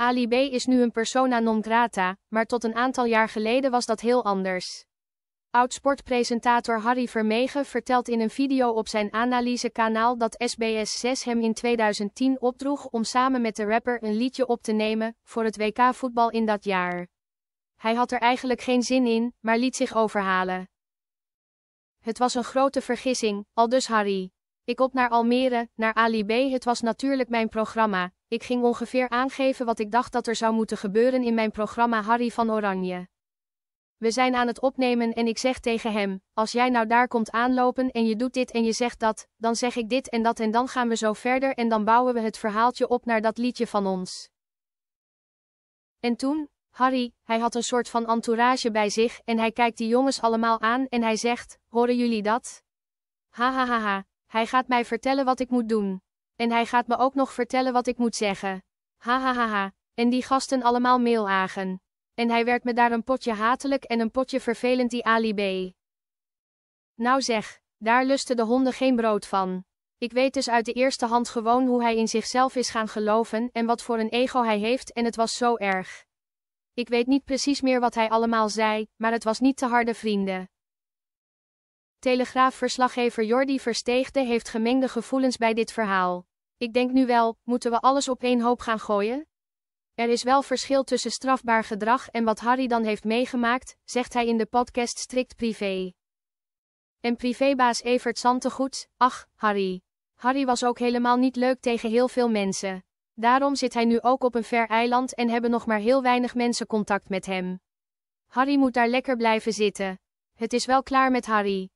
Ali B is nu een persona non grata, maar tot een aantal jaar geleden was dat heel anders. Oud-sportpresentator Harry Vermegen vertelt in een video op zijn analysekanaal dat SBS6 hem in 2010 opdroeg om samen met de rapper een liedje op te nemen voor het WK voetbal in dat jaar. Hij had er eigenlijk geen zin in, maar liet zich overhalen. Het was een grote vergissing, al dus Harry. Ik op naar Almere, naar Ali B. Het was natuurlijk mijn programma, ik ging ongeveer aangeven wat ik dacht dat er zou moeten gebeuren in mijn programma Harry van Oranje. We zijn aan het opnemen en ik zeg tegen hem: Als jij nou daar komt aanlopen en je doet dit en je zegt dat, dan zeg ik dit en dat en dan gaan we zo verder en dan bouwen we het verhaaltje op naar dat liedje van ons. En toen, Harry, hij had een soort van entourage bij zich en hij kijkt die jongens allemaal aan en hij zegt: Horen jullie dat? Ha ha ha ha, hij gaat mij vertellen wat ik moet doen. En hij gaat me ook nog vertellen wat ik moet zeggen. Hahaha. En die gasten allemaal meelagen. En hij werd me daar een potje hatelijk en een potje vervelend die alibi. Nou zeg, daar lusten de honden geen brood van. Ik weet dus uit de eerste hand gewoon hoe hij in zichzelf is gaan geloven en wat voor een ego hij heeft en het was zo erg. Ik weet niet precies meer wat hij allemaal zei, maar het was niet te harde vrienden. Telegraafverslaggever Jordi Versteegde heeft gemengde gevoelens bij dit verhaal. Ik denk nu wel, moeten we alles op één hoop gaan gooien? Er is wel verschil tussen strafbaar gedrag en wat Harry dan heeft meegemaakt, zegt hij in de podcast strikt privé. En privébaas Evert Santegoed, ach, Harry. Harry was ook helemaal niet leuk tegen heel veel mensen. Daarom zit hij nu ook op een ver eiland en hebben nog maar heel weinig mensen contact met hem. Harry moet daar lekker blijven zitten. Het is wel klaar met Harry.